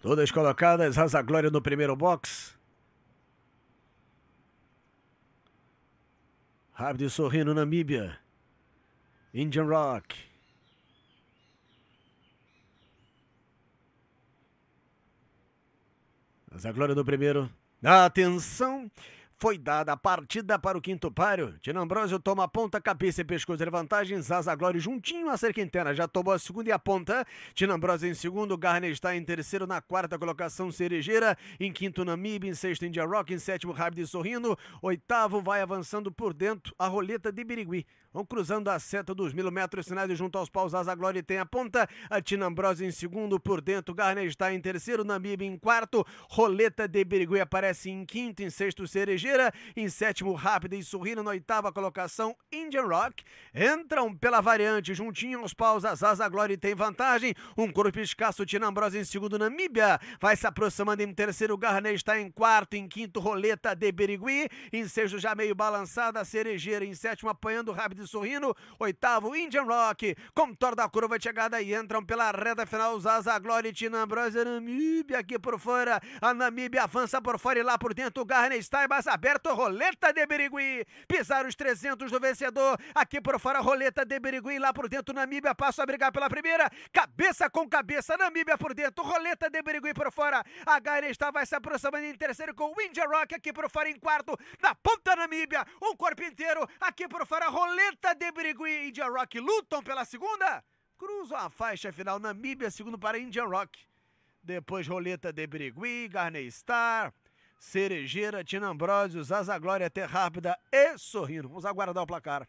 Todas colocadas, Raza Glória no primeiro box. Rápido sorrindo, Namíbia. Indian Rock. Raza Glória no primeiro. Atenção! Foi dada a partida para o quinto páreo. Tino Ambrosio toma a ponta, cabeça e pescoço de vantagem. Zaza Glória juntinho a cerca interna. Já tomou a segunda e a ponta. Tino Ambrosio em segundo. Garner está em terceiro. Na quarta colocação, Cerejeira. Em quinto, Namib. Em sexto, India Rock. Em sétimo, Rápido e Sorrindo. Oitavo, vai avançando por dentro a roleta de Birigui. Vão cruzando a seta dos mil metros. Sinais junto aos paus. Zaza Glória tem a ponta. A Tino Ambrosio em segundo. Por dentro, Garner está em terceiro. Namib em quarto. Roleta de Birigui aparece em quinto. Em sexto, Cerejeira em sétimo, Rápida e Sorrindo. Na oitava colocação, Indian Rock. Entram pela variante juntinho aos paus. as a Glória tem vantagem. Um corpo escasso, Tinambrosa em segundo, Namíbia. Vai se aproximando em terceiro, Garnet está em quarto. Em quinto, Roleta de Berigui. Em sexto, já meio balançada, Cerejeira. Em sétimo, apanhando Rápido e Sorrindo. Oitavo, Indian Rock. Contorna a curva de chegada e entram pela reta final. os a Glória e Tinambrosa. Namíbia aqui por fora. A Namíbia avança por fora e lá por dentro. O Garnet está embaçado aberto roleta de Berigui. Pisar os 300 do vencedor. Aqui por fora, roleta de Berigui. Lá por dentro, Namíbia passa a brigar pela primeira. Cabeça com cabeça, Namíbia por dentro. Roleta de Berigui por fora. A Gaira está, vai se aproximando em terceiro com Indian Rock. Aqui por fora, em quarto. Na ponta, Namíbia. Um corpo inteiro. Aqui por fora, roleta de Berigui e Rock lutam pela segunda. Cruzam a faixa final. Namíbia, segundo para Indian Rock. Depois roleta de Berigui, Garney Star, Cerejeira, Tina Ambrosio, Zaza Glória, Rápida e Sorrindo. Vamos aguardar o placar.